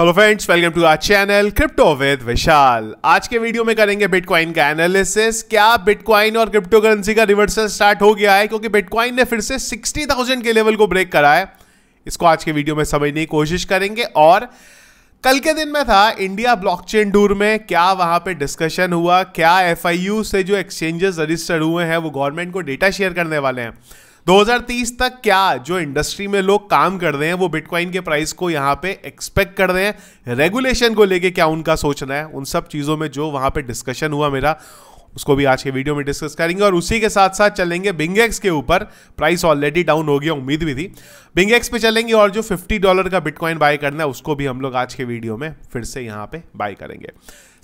hello friends welcome to our channel crypto with Vishal आज के video में करेंगे बिटकॉइन का एनालिसिस क्या बिटकॉइन और क्रिप्टो करेंसी का रिवर्सल स्टार्ट हो गया है क्योंकि बिटकॉइन ने फिर से 60,000 के लेवल को ब्रेक करा है इसको आज के वीडियो में समझने की कोशिश करेंगे और कल के दिन में था इंडिया ब्लॉकचेन टूर में क्या वहाँ पे डिस्कशन हुआ क्या एफ से जो एक्सचेंजेस रजिस्टर हुए हैं वो गवर्नमेंट को डेटा शेयर करने वाले हैं 2030 तक क्या जो इंडस्ट्री में लोग काम कर रहे हैं वो बिटकॉइन के प्राइस को यहाँ पे एक्सपेक्ट कर रहे हैं रेगुलेशन को लेके क्या उनका सोचना है उन सब चीज़ों में जो वहां पे डिस्कशन हुआ मेरा उसको भी आज के वीडियो में डिस्कस करेंगे और उसी के साथ साथ चलेंगे बिंगेक्स के ऊपर प्राइस ऑलरेडी डाउन हो गया उम्मीद भी थी बिंगेक्स पे चलेंगे और जो 50 डॉलर का बिटकॉइन बाय करना है उसको भी हम लोग आज के वीडियो में फिर से यहाँ पे बाय करेंगे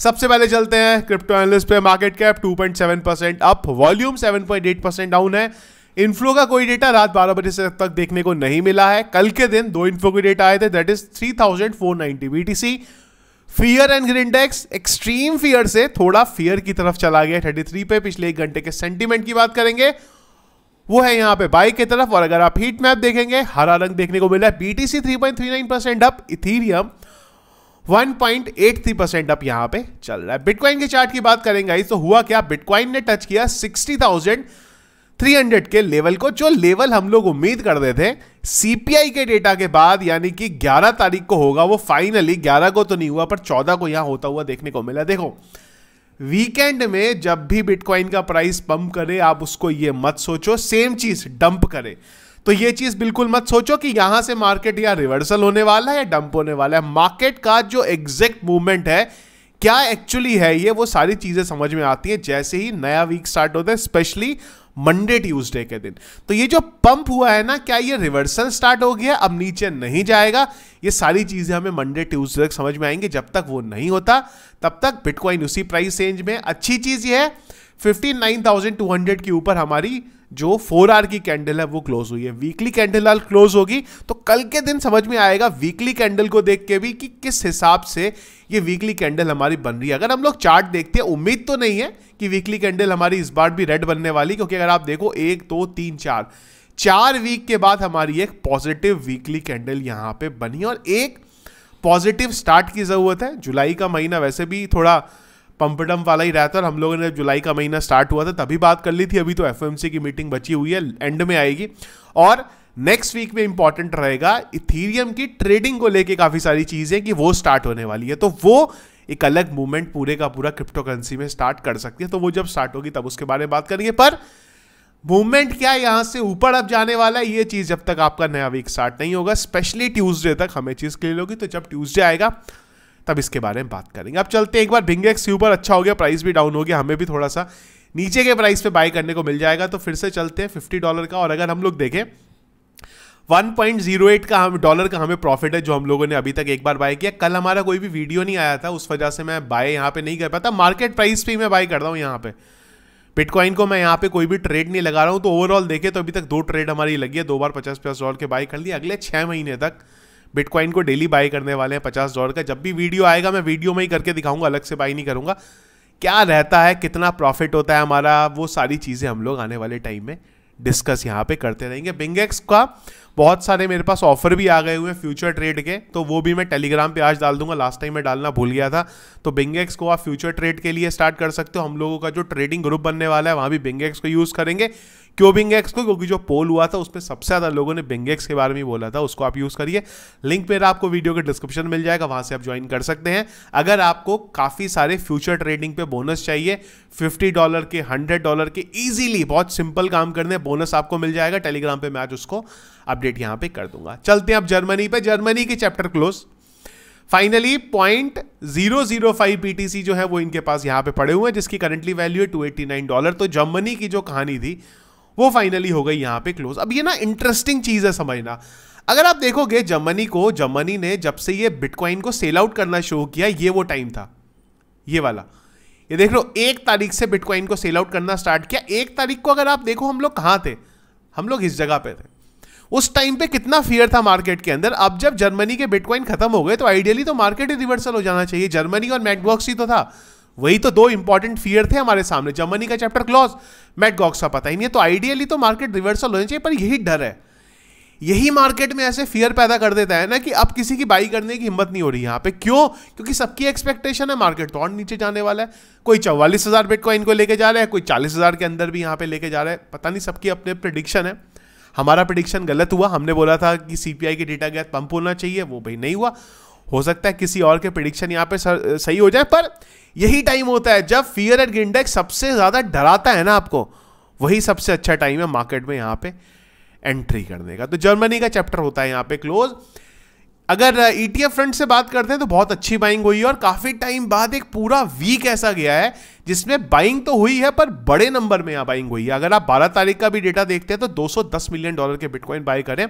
सबसे पहले चलते हैं क्रिप्टो एनालिस्ट पे market cap 2.7 percent up volume 7.8 percent down है इन्फ्लो का कोई डेटा रात बारह बजे से तक देखने को नहीं मिला है कल के दिन दो इन्फ्लो के डेटा आए थे that is three thousand fear and green index extreme fear से थोड़ा फियर की तरफ चला गया 33 पे पिछले एक घंटे के सेंटीमेंट की बात करेंगे वो है यहां पे बाइक की तरफ और अगर आप हीट मैप देखेंगे हरा रंग देखने को मिला है BTC T three point three nine percent up ethereum 1.83 percent up यहां पे चल रहा है बिटकॉइन के चार्ट की बात करेंगे तो हुआ क्या बिटकॉइन ने टच किया सिक्सटी 300 के लेवल को जो लेवल हम लोग उम्मीद करते थे सीपीआई के डेटा के बाद यानी कि 11 तारीख को होगा वो फाइनली 11 को तो नहीं हुआ पर 14 को यहां होता हुआ देखने को मिला देखो वीकेंड में जब भी बिटकॉइन का प्राइस पंप करे आप उसको ये मत सोचो सेम चीज डंप करे तो ये चीज बिल्कुल मत सोचो कि यहां से मार्केट या रिवर्सल होने वाला है या डंप होने वाला है मार्केट का जो एग्जैक्ट मूवमेंट है क्या एक्चुअली है ये वो सारी चीजें समझ में आती है जैसे ही नया वीक स्टार्ट होता है स्पेशली मंडे ट्यूसडे के दिन तो ये जो पंप हुआ है ना क्या ये रिवर्सल स्टार्ट हो गया अब नीचे नहीं जाएगा ये सारी चीज़ें हमें मंडे ट्यूसडे तक समझ में आएंगे जब तक वो नहीं होता तब तक बिटकॉइन उसी प्राइस रेंज में अच्छी चीज़ ये है फिफ्टी के ऊपर हमारी जो फोर आर की कैंडल है वो क्लोज हुई है वीकली कैंडल आज क्लोज होगी तो कल के दिन समझ में आएगा वीकली कैंडल को देख के भी कि किस हिसाब से ये वीकली कैंडल हमारी बन रही है अगर हम लोग चार्ट देखते हैं उम्मीद तो नहीं है कि वीकली कैंडल हमारी इस बार भी रेड बनने वाली क्योंकि अगर आप देखो एक दो तो, तीन चार चार वीक के बाद हमारी एक पॉजिटिव वीकली कैंडल यहाँ पे बनी और एक पॉजिटिव स्टार्ट की ज़रूरत है जुलाई का महीना वैसे भी थोड़ा पंपडम वाला ही रहता है और हम लोगों ने जुलाई का महीना स्टार्ट हुआ था तभी बात कर ली थी अभी तो एफ की मीटिंग बची हुई है एंड में आएगी और नेक्स्ट वीक में इंपॉर्टेंट रहेगा इथीरियम की ट्रेडिंग को लेके काफ़ी सारी चीज़ें कि वो स्टार्ट होने वाली है तो वो एक अलग मूवमेंट पूरे का पूरा क्रिप्टो करेंसी में स्टार्ट कर सकती है तो वो जब स्टार्ट होगी तब उसके बारे में बात करेंगे पर मूवमेंट क्या यहां से ऊपर अब जाने वाला है ये चीज़ जब तक आपका नया वीक स्टार्ट नहीं होगा स्पेशली ट्यूसडे तक हमें चीज़ क्लियर होगी तो जब ट्यूसडे आएगा तब इसके बारे में बात करेंगे अब चलते एक बार भिंगेक्स ऊपर अच्छा हो गया प्राइस भी डाउन हो गया हमें भी थोड़ा सा नीचे के प्राइस पे बाय करने को मिल जाएगा तो फिर से चलते हैं फिफ्टी डॉलर का और अगर हम लोग देखें 1.08 का हम डॉलर का हमें प्रॉफिट है जो हम लोगों ने अभी तक एक बार बाय किया कल हमारा कोई भी वीडियो नहीं आया था उस वजह से मैं बाय यहाँ पे नहीं कर पाता मार्केट प्राइस पे ही मैं बाय कर रहा हूँ यहाँ पे बिटकॉइन को मैं यहाँ पे कोई भी ट्रेड नहीं लगा रहा हूँ तो ओवरऑल देखे तो अभी तक दो ट्रेड हमारी लगी है दो बार पचास पचास डॉलर के बाय कर लिए अगले छः महीने तक बिटकॉइन को डेली बाई करने वाले हैं पचास डॉलर का जब भी वीडियो आएगा मैं वीडियो में ही करके दिखाऊंगा अलग से बाई नहीं करूँगा क्या रहता है कितना प्रॉफिट होता है हमारा वो सारी चीज़ें हम लोग आने वाले टाइम में डिस्कस यहाँ पे करते रहेंगे बिंगेक्स का बहुत सारे मेरे पास ऑफर भी आ गए हुए हैं फ्यूचर ट्रेड के तो वो भी मैं टेलीग्राम पे आज डाल दूंगा लास्ट टाइम मैं डालना भूल गया था तो बिंगेक्स को आप फ्यूचर ट्रेड के लिए स्टार्ट कर सकते हो हम लोगों का जो ट्रेडिंग ग्रुप बनने वाला है वहाँ भी बिंगेक्स को यूज़ करेंगे क्यों बिंगेक्स को क्योंकि जो पोल हुआ था उसमें सबसे ज़्यादा लोगों ने बिंगेक्स के बारे में बोला था उसको आप यूज़ करिए लिंक मेरा आपको वीडियो के डिस्क्रिप्शन मिल जाएगा वहां से आप ज्वाइन कर सकते हैं अगर आपको काफ़ी सारे फ्यूचर ट्रेडिंग पे बोनस चाहिए फिफ्टी डॉलर के हंड्रेड डॉलर के ईजिली बहुत सिंपल काम करने बोनस आपको मिल जाएगा टेलीग्राम पर मैं आज उसको अपडेट यहां पर कर दूंगा चलते हैं आप जर्मनी पर जर्मनी के chapter close finally point zero zero five PTC जो है वो इनके पास यहाँ पे पड़े हुए हैं जिसकी करंटली वैल्यू है टू एटी नाइन डॉलर तो जर्मनी की जो कहानी थी वो फाइनली हो गई यहाँ पे क्लोज अब ये ना इंटरेस्टिंग चीज़ है समझना अगर आप देखोगे जर्मनी को जर्मनी ने जब से ये बिटकॉइन को सेल आउट करना शुरू किया ये वो टाइम था ये वाला ये देख लो एक तारीख से बिटकॉइन को सेल आउट करना स्टार्ट किया एक तारीख को अगर आप देखो हम लोग कहाँ थे हम लोग इस जगह पे थे उस टाइम पे कितना फियर था मार्केट के अंदर अब जब जर्मनी के बिटकॉइन खत्म हो गए तो आइडियली तो मार्केट ही रिवर्सल हो जाना चाहिए जर्मनी और मैटबॉक्स ही तो था वही तो दो इंपॉर्टेंट फियर थे हमारे सामने जर्मनी का चैप्टर क्लॉज मैट गॉक्स का पता ही नहीं है तो आइडियली तो मार्केट रिवर्सल होने चाहिए पर यही डर है यही मार्केट में ऐसे फियर पैदा कर देता है ना कि अब किसी की बाई करने की हिम्मत नहीं हो रही यहाँ पे क्यों क्योंकि सबकी एक्सपेक्टेशन है मार्केट तो और नीचे जाने वाला है कोई चौवालीस हज़ार बिट को लेके जा रहा है कोई चालीस हज़ार के अंदर भी यहाँ पे लेके जा रहा है पता नहीं सबकी अपने प्रिडिक्शन है हमारा प्रिडिक्शन गलत हुआ हमने बोला था कि सी की डेटा गैस पंप होना चाहिए वो भाई नहीं हुआ हो सकता है किसी और के प्रिडिक्शन यहाँ पे सही हो जाए पर यही टाइम होता है जब फियर एंड इंडेक्स सबसे ज़्यादा डराता है ना आपको वही सबसे अच्छा टाइम है मार्केट में यहां पे एंट्री करने का तो जर्मनी का चैप्टर होता है यहां पे क्लोज अगर ईटीएफ फ्रंट e से बात करते हैं तो बहुत अच्छी बाइंग हुई है और काफ़ी टाइम बाद एक पूरा वीक ऐसा गया है जिसमें बाइंग तो हुई है पर बड़े नंबर में यहां बाइंग हुई है अगर आप 12 तारीख का भी डेटा देखते हैं तो 210 मिलियन डॉलर के बिटकॉइन बाय करें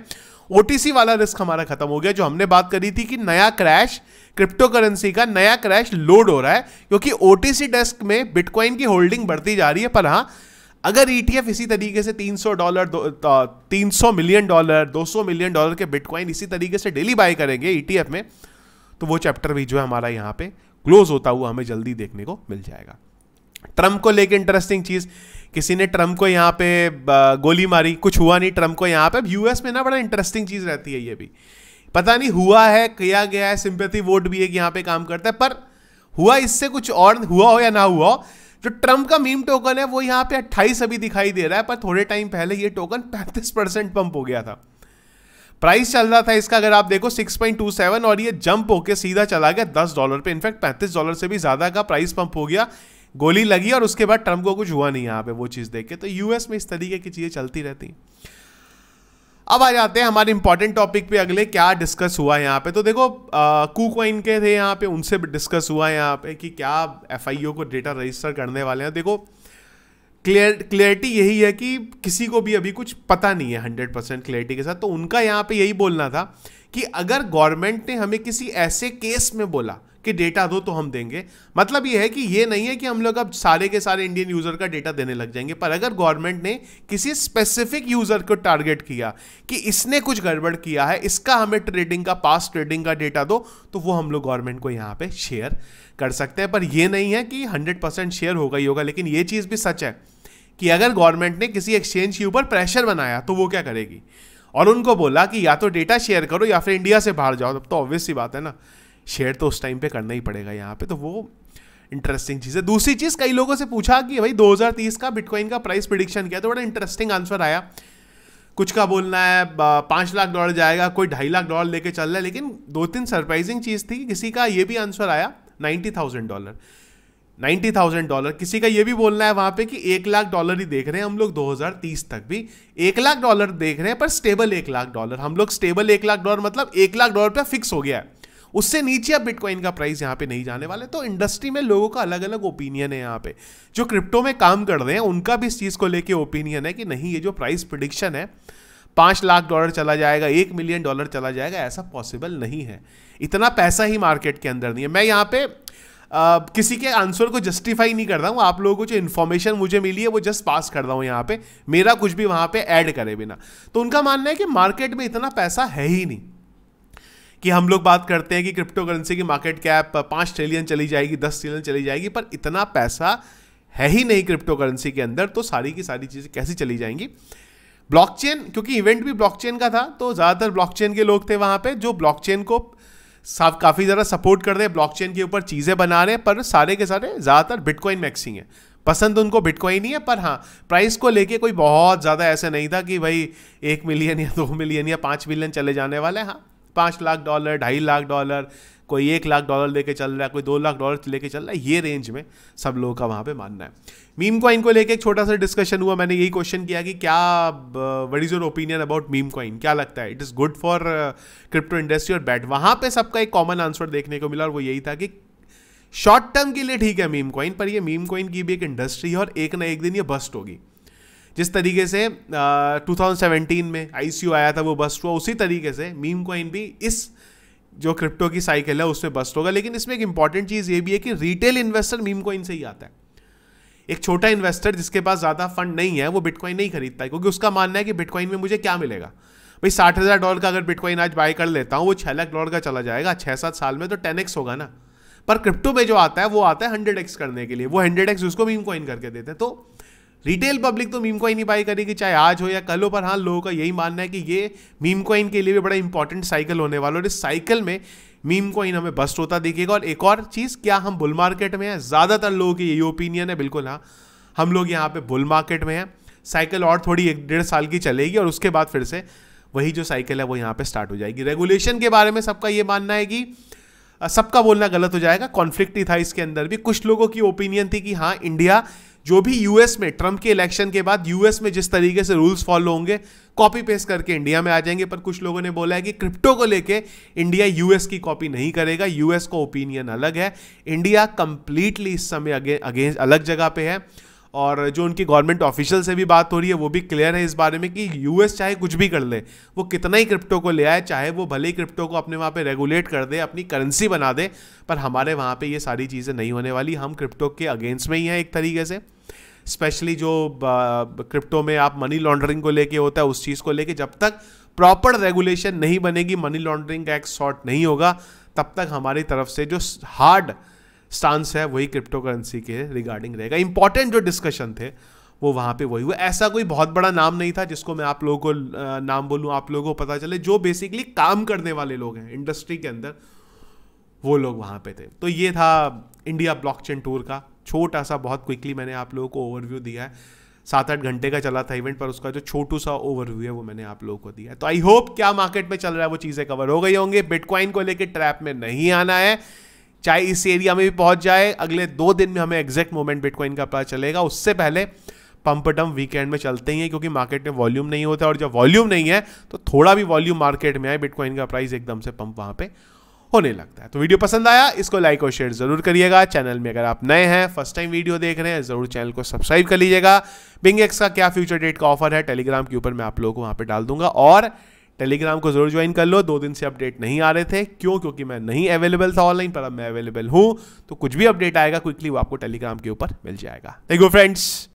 ओटीसी वाला रिस्क हमारा खत्म हो गया जो हमने बात करी थी कि नया क्रैश क्रिप्टो करेंसी का नया क्रैश लोड हो रहा है क्योंकि ओटीसी डेस्क में बिटकॉइन की होल्डिंग बढ़ती जा रही है पर हाँ अगर ईटीएफ e इसी तरीके से 300 dollar 300 million dollar 200 million dollar के बिटकॉइन इसी तरीके से डेली बाय करेंगे ईटीएफ e में तो वो चैप्टर भी जो है हमारा यहाँ पे क्लोज होता हुआ हमें जल्दी देखने को मिल जाएगा ट्रम्प को लेकर इंटरेस्टिंग चीज़ किसी ने ट्रम्प को यहाँ पे गोली मारी कुछ हुआ नहीं ट्रंप को यहाँ पे यूएस में ना बड़ा इंटरेस्टिंग चीज़ रहती है ये भी पता नहीं हुआ है किया गया है सिंपथी वोट भी एक यहाँ पे काम करता है पर हुआ इससे कुछ और हुआ हो या ना हुआ हो जो ट्रंप का मीम टोकन है वो यहाँ पे 28 अभी दिखाई दे रहा है पर थोड़े टाइम पहले ये टोकन 35 परसेंट पंप हो गया था प्राइस चल रहा था इसका अगर आप देखो 6.27 और ये जंप होके सीधा चला गया 10 डॉलर पे इनफैक्ट 35 डॉलर से भी ज़्यादा का प्राइस पंप हो गया गोली लगी और उसके बाद ट्रंप को कुछ हुआ नहीं यहाँ पे वो चीज़ देख के तो यूएस में इस तरीके की चीज़ें चलती रहती हैं अब आ जाते हैं हमारे इंपॉर्टेंट टॉपिक पे अगले क्या डिस्कस हुआ है यहाँ पे तो देखो कुकवाइन के थे यहाँ पे उनसे डिस्कस हुआ है यहाँ पे कि क्या एफ को डेटा रजिस्टर करने वाले हैं देखो क्लियर क्लियरिटी यही है कि किसी को भी अभी कुछ पता नहीं है हंड्रेड परसेंट क्लियरिटी के साथ तो उनका यहाँ पे यही बोलना था कि अगर गवर्नमेंट ने हमें किसी ऐसे केस में बोला कि डेटा दो तो हम देंगे मतलब ये है कि ये नहीं है कि हम लोग अब सारे के सारे इंडियन यूज़र का डेटा देने लग जाएंगे पर अगर गवर्नमेंट ने किसी स्पेसिफिक यूज़र को टारगेट किया कि इसने कुछ गड़बड़ किया है इसका हमें ट्रेडिंग का पास ट्रेडिंग का डेटा दो तो वो हम लोग गवर्नमेंट को यहाँ पर शेयर कर सकते हैं पर यह नहीं है कि हंड्रेड शेयर होगा ही होगा लेकिन ये चीज़ भी सच है कि अगर गवर्नमेंट ने किसी एक्सचेंज के ऊपर प्रेशर बनाया तो वो क्या करेगी और उनको बोला कि या तो डेटा शेयर करो या फिर इंडिया से बाहर जाओ तब तो ऑब्वियस सी बात है ना शेयर तो उस टाइम पे करना ही पड़ेगा यहाँ पे तो वो इंटरेस्टिंग चीज़ है दूसरी चीज़ कई लोगों से पूछा कि भाई 2030 का बिटकॉइन का प्राइस प्रिडिक्शन किया तो बड़ा इंटरेस्टिंग आंसर आया कुछ का बोलना है पाँच लाख डॉलर जाएगा कोई ढाई लाख डॉलर लेके चल रहा है लेकिन दो तीन सरप्राइजिंग चीज़ थी कि किसी का ये भी आंसर आया ninety thousand dollar ninety thousand dollar किसी का ये भी बोलना है वहाँ पे कि एक लाख डॉलर ही देख रहे हैं हम लोग 2030 तक भी एक लाख डॉलर देख रहे हैं पर स्टेबल एक लाख डॉलर हम लोग स्टेबल एक लाख डॉलर मतलब एक लाख डॉलर पे फिक्स हो गया है उससे नीचे अब बिटकॉइन का प्राइस यहाँ पे नहीं जाने वाला तो इंडस्ट्री में लोगों का अलग अलग ओपिनियन है यहाँ पे जो क्रिप्टो में काम कर रहे हैं उनका भी इस चीज़ को लेके ओपिनियन है कि नहीं ये जो प्राइस प्रडिक्शन है पाँच लाख डॉलर चला जाएगा एक मिलियन डॉलर चला जाएगा ऐसा पॉसिबल नहीं है इतना पैसा ही मार्केट के अंदर नहीं है मैं यहाँ पे Uh, किसी के आंसर को जस्टिफाई नहीं कर रहा हूँ आप लोगों को जो इन्फॉर्मेशन मुझे मिली है वो जस्ट पास कर रहा हूँ यहाँ पे मेरा कुछ भी वहाँ पे ऐड करे बिना तो उनका मानना है कि मार्केट में इतना पैसा है ही नहीं कि हम लोग बात करते हैं कि क्रिप्टो करेंसी की मार्केट कैप पाँच ट्रिलियन चली जाएगी दस ट्रिलियन चली जाएगी पर इतना पैसा है ही नहीं क्रिप्टो करेंसी के अंदर तो सारी की सारी चीज़ें कैसी चली जाएंगी ब्लॉकचेन क्योंकि इवेंट भी ब्लॉकचेन का था तो ज़्यादातर ब्लॉकचेन के लोग थे वहाँ पे जो ब्लॉकचेन को साफ काफ़ी ज़्यादा सपोर्ट कर रहे हैं ब्लॉकचेन के ऊपर चीज़ें बना रहे हैं पर सारे के सारे ज़्यादातर बिटकॉइन मैक्सिंग है पसंद उनको बिटकॉइन ही है पर हाँ प्राइस को लेके कोई बहुत ज़्यादा ऐसा नहीं था कि भाई एक मिलियन या दो मिलियन या पाँच मिलियन चले जाने वाले हैं हाँ पाँच लाख डॉलर ढाई लाख डॉलर कोई एक लाख डॉलर लेके चल रहा है कोई दो लाख डॉलर लेके चल रहा है ये रेंज में सब लोगों का वहाँ पे मानना है मीम कॉइन को लेके एक छोटा सा डिस्कशन हुआ मैंने यही क्वेश्चन किया कि क्या what is your opinion about meme coin क्या लगता है it is good for crypto industry और बैड वहाँ पे सबका एक कॉमन आंसर देखने को मिला और वो यही था कि शॉर्ट टर्म के लिए ठीक है मीम कॉइन पर ये मीम कॉइन की भी एक इंडस्ट्री है और एक ना एक दिन ये बस्ट होगी जिस तरीके से टू uh, में आई आया था वो बस्ट हुआ उसी तरीके से मीम कॉइन भी इस जो क्रिप्टो की साइकिल है उसमें बस्ट होगा लेकिन इसमें एक इंपॉर्टेंट चीज़ ये भी है कि रिटेल इन्वेस्टर मीम कॉइन से ही आता है एक छोटा इन्वेस्टर जिसके पास ज़्यादा फंड नहीं है वो बिटकॉइन नहीं खरीदता है क्योंकि उसका मानना है कि बिटकॉइन में मुझे क्या मिलेगा भाई साठ हज़ार डॉलर का अगर बिटकॉइन आज बाय कर लेता हूँ वो छः लाख डॉलर का चला जाएगा छः सात साल में तो टेन एक्स होगा ना पर क्रिप्टो में जो आता है वो आता है हंड्रेड एक्स करने के लिए वो हंड्रेड एक्स उसको मीम कॉइन करके देते हैं तो रिटेल पब्लिक तो मीम कॉइन ही बाई करेगी चाहे आज हो या कल हो पर हाँ लोगों का यही मानना है कि ये मीम कॉइन के लिए भी बड़ा इंपॉर्टेंट साइकिल होने वाला और इस साइकिल में मीम कॉइन हमें बस्ट होता दिखेगा और एक और चीज़ क्या हम बुल मार्केट में हैं ज़्यादातर लोगों की यही ओपिनियन है बिल्कुल हाँ हम लोग यहाँ पे बुल मार्केट में हैं साइकिल और थोड़ी एक डेढ़ साल की चलेगी और उसके बाद फिर से वही जो साइकिल है वो यहाँ पे स्टार्ट हो जाएगी रेगुलेशन के बारे में सबका ये मानना है कि सबका बोलना गलत हो जाएगा कॉन्फ्लिक्ट ही था इसके अंदर भी कुछ लोगों की ओपिनियन थी कि हाँ इंडिया जो भी यूएस में ट्रंप के इलेक्शन के बाद यूएस में जिस तरीके से रूल्स फॉलो होंगे कॉपी पेस्ट करके इंडिया में आ जाएंगे पर कुछ लोगों ने बोला है कि क्रिप्टो को लेके इंडिया यूएस की कॉपी नहीं करेगा यूएस का ओपिनियन अलग है इंडिया कंप्लीटली इस समय अगेंस्ट अलग जगह पे है और जो उनकी गवर्नमेंट ऑफिशियल से भी बात हो रही है वो भी क्लियर है इस बारे में कि यूएस चाहे कुछ भी कर ले वो कितना ही क्रिप्टो को ले आए चाहे वो भले ही क्रिप्टो को अपने वहाँ पे रेगुलेट कर दे अपनी करेंसी बना दे पर हमारे वहाँ पे ये सारी चीज़ें नहीं होने वाली हम क्रिप्टो के अगेंस्ट में ही हैं एक तरीके से स्पेशली जो क्रिप्टो में आप मनी लॉन्ड्रिंग को लेके होता है उस चीज़ को लेके जब तक प्रॉपर रेगुलेशन नहीं बनेगी मनी लॉन्ड्रिंग का एक्ट सॉर्ट नहीं होगा तब तक हमारी तरफ से जो हार्ड स्टांस है वही क्रिप्टो करेंसी के रिगार्डिंग रहेगा इंपॉर्टेंट जो डिस्कशन थे वो वहाँ पे वही हुआ ऐसा कोई बहुत बड़ा नाम नहीं था जिसको मैं आप लोगों को नाम बोलूँ आप लोगों को पता चले जो बेसिकली काम करने वाले लोग हैं इंडस्ट्री के अंदर वो लोग वहाँ पे थे तो ये था इंडिया ब्लॉकचेन टूर का छोटा सा बहुत क्विकली मैंने आप लोगों को ओवरव्यू दिया है सात आठ घंटे का चला था इवेंट पर उसका जो छोटू सा ओवरव्यू है वो मैंने आप लोगों को दिया है तो आई होप क्या मार्केट में चल रहा है वो चीज़ें कवर हो गई होंगी बिटकॉइन को लेकर ट्रैप में नहीं आना है चाहे इस एरिया में भी पहुंच जाए अगले दो दिन में हमें एग्जैक्ट मोमेंट बिटकॉइन का पता चलेगा उससे पहले पंप डम वीकेंड में चलते ही हैं क्योंकि मार्केट में वॉल्यूम नहीं होता और जब वॉल्यूम नहीं है तो थोड़ा भी वॉल्यूम मार्केट में आए बिटकॉइन का प्राइस एकदम से पंप वहाँ पे होने लगता है तो वीडियो पसंद आया इसको लाइक और शेयर जरूर करिएगा चैनल में अगर आप नए हैं फर्स्ट टाइम वीडियो देख रहे हैं जरूर चैनल को सब्सक्राइब कर लीजिएगा बिंग एक्स का क्या फ्यूचर डेट का ऑफर है टेलीग्राम के ऊपर मैं आप लोगों को वहाँ पर डाल दूंगा और टेलीग्राम को जरूर ज्वाइन कर लो दो दिन से अपडेट नहीं आ रहे थे क्यों क्योंकि मैं नहीं अवेलेबल था ऑनलाइन पर अब मैं अवेलेबल हूं तो कुछ भी अपडेट आएगा क्विकली वो आपको टेलीग्राम के ऊपर मिल जाएगा थैंक यू फ्रेंड्स